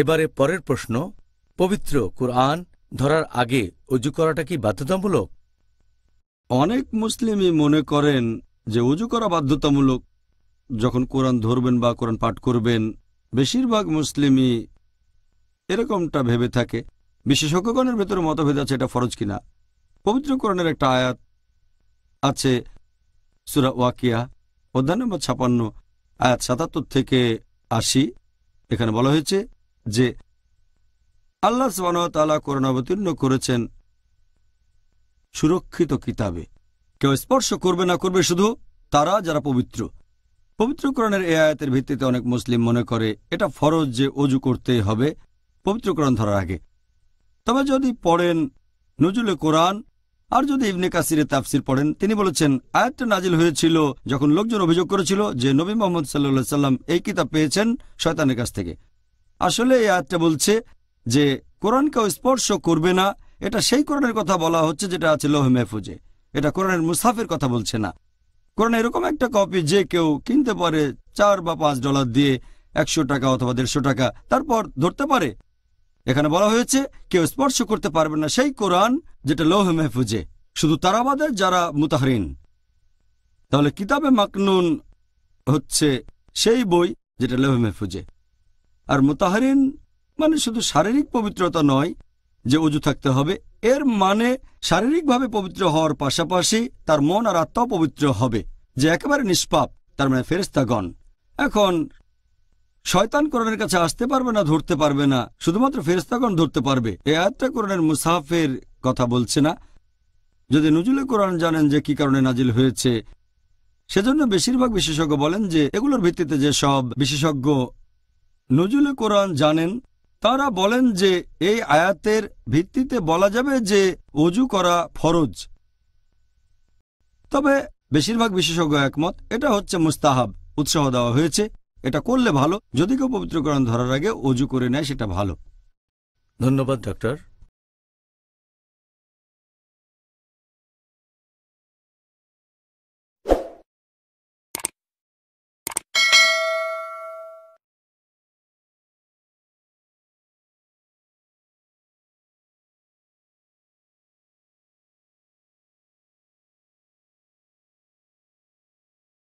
এবারে পরের প্রশ্ন পবিত্র কোরআন ধরার আগে অজু করাটা কি বাধ্যতামূলক অনেক মুসলিমই মনে করেন যে উজু করা বাধ্যতামূলক যখন কোরআন ধরবেন বা কোরআন পাঠ করবেন বেশিরভাগ মুসলিমই এরকমটা ভেবে থাকে বিশেষজ্ঞগণের ভেতরে মতভেদ আছে এটা ফরজ কিনা পবিত্র কোরআনের একটা আয়াত আছে সুরা ওয়াকিয়া অধ্যায় নম্বর ছাপান্ন আয়াত সাতাত্তর থেকে আশি এখানে বলা হয়েছে যে আল্লাহ সালা করোনা অবতীর্ণ করেছেন সুরক্ষিত কিতাবে কেউ স্পর্শ করবে না করবে শুধু তারা যারা পবিত্র পবিত্রকরণের এ আয়াতের ভিত্তিতে অনেক মুসলিম মনে করে এটা ফরজ যে অজু করতেই হবে পবিত্রকরণ ধরার আগে তবে যদি পড়েন নজুলে কোরআন আর যদি ইবনে কাসিরে তাফসির পড়েন তিনি বলেছেন আয়াতটা নাজিল হয়েছিল যখন লোকজন অভিযোগ করেছিল যে নবী মোহাম্মদ সাল্লা সাল্লাম এই কিতাব পেয়েছেন শয়তানের কাছ থেকে আসলে এই আয়াতটা বলছে যে কোরআনকেও স্পর্শ করবে না এটা সেই কোরআনের কথা বলা হচ্ছে যেটা আছে লোহ মেহফুজে এটা কোরআনের মুসাফের কথা বলছে না কোরআন এরকম একটা কপি যে কেউ কিনতে পারে চার বা পাঁচ ডলার দিয়ে একশো টাকা অথবা দেড়শো টাকা তারপর ধরতে পারে এখানে বলা হয়েছে কেউ স্পর্শ করতে পারবে না সেই কোরআন যেটা লৌহ মেহফুজে শুধু তারাবাদের যারা মুতাহরিন তাহলে কিতাবে মাকনুন হচ্ছে সেই বই যেটা লৌহ মেহফুজে আর মোতাহারিন মানে শুধু শারীরিক পবিত্রতা নয় যে উজু থাকতে হবে এর মানে শারীরিকভাবে পবিত্র হওয়ার পাশাপাশি তার মন আর আত্মাও পবিত্র হবে যে একেবারে নিষ্পাপ তার মানে ফেরিস্তাগণ এখন শয়তান কোরআনের কাছে আসতে পারবে না ধরতে পারবে না শুধুমাত্র ফেরিস্তাগণ ধরতে পারবে এ আয়াতটা কোরআনের মুসাফের কথা বলছে না যদি নজুল কোরআন জানেন যে কি কারণে নাজিল হয়েছে সেজন্য বেশিরভাগ বিশেষজ্ঞ বলেন যে এগুলোর ভিত্তিতে যে সব বিশেষজ্ঞ নজুল কোরআন জানেন তারা বলেন যে এই আয়াতের ভিত্তিতে বলা যাবে যে অজু করা ফরজ তবে বেশিরভাগ বিশেষজ্ঞ একমত এটা হচ্ছে মুস্তাহাব উৎসাহ দেওয়া হয়েছে এটা করলে ভালো যদি কেউ পবিত্রকরণ ধরার আগে অজু করে নেয় সেটা ভালো ধন্যবাদ ডাক্তার